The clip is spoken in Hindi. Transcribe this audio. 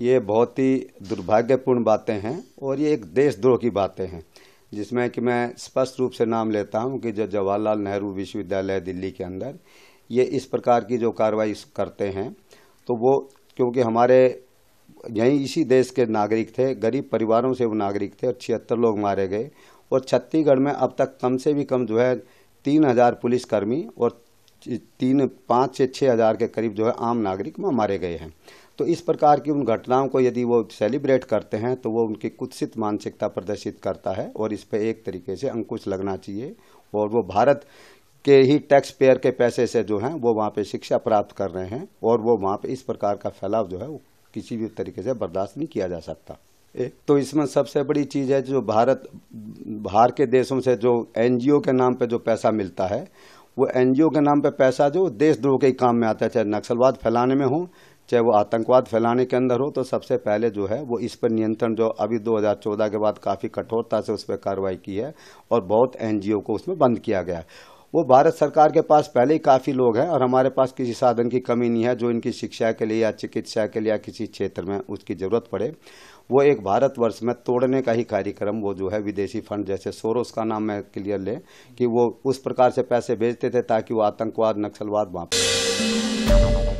ये बहुत ही दुर्भाग्यपूर्ण बातें हैं और ये एक देशद्रोह की बातें हैं जिसमें कि मैं स्पष्ट रूप से नाम लेता हूँ कि जो जवाहरलाल नेहरू विश्वविद्यालय दिल्ली के अंदर ये इस प्रकार की जो कार्रवाई करते हैं तो वो क्योंकि हमारे यहीं इसी देश के नागरिक थे गरीब परिवारों से वो नागरिक थे और छिहत्तर लोग मारे गए और छत्तीसगढ़ में अब तक कम से भी कम जो है तीन हज़ार पुलिसकर्मी और तीन पाँच से छः हज़ार के करीब जो है आम नागरिक मारे गए हैं तो इस प्रकार की उन घटनाओं को यदि वो सेलिब्रेट करते हैं तो वो उनकी कुत्सित मानसिकता प्रदर्शित करता है और इस पर एक तरीके से अंकुश लगना चाहिए और वो भारत के ही टैक्स पेयर के पैसे से जो हैं वो वहाँ पे शिक्षा प्राप्त कर रहे हैं और वो वहाँ पे इस प्रकार का फैलाव जो है वो किसी भी तरीके से बर्दाश्त नहीं किया जा सकता एक तो इसमें सबसे बड़ी चीज़ है जो भारत बाहर के देशों से जो एनजीओ के नाम पे जो पैसा मिलता है वो एनजीओ के नाम पे पैसा जो देशद्रोह के काम में आता है चाहे नक्सलवाद फैलाने में हो चाहे वो आतंकवाद फैलाने के अंदर हो तो सबसे पहले जो है वो इस पर नियंत्रण जो अभी 2014 के बाद काफ़ी कठोरता से उस पर कार्रवाई की है और बहुत एनजीओ को उसमें बंद किया गया है वो भारत सरकार के पास पहले ही काफ़ी लोग हैं और हमारे पास किसी साधन की कमी नहीं है जो इनकी शिक्षा के लिए या चिकित्सा के लिए या किसी क्षेत्र में उसकी ज़रूरत पड़े वो एक भारतवर्ष में तोड़ने का ही कार्यक्रम वो जो है विदेशी फंड जैसे सोरोस का नाम मैं क्लियर ले कि वो उस प्रकार से पैसे भेजते थे ताकि वो आतंकवाद नक्सलवाद वहाँ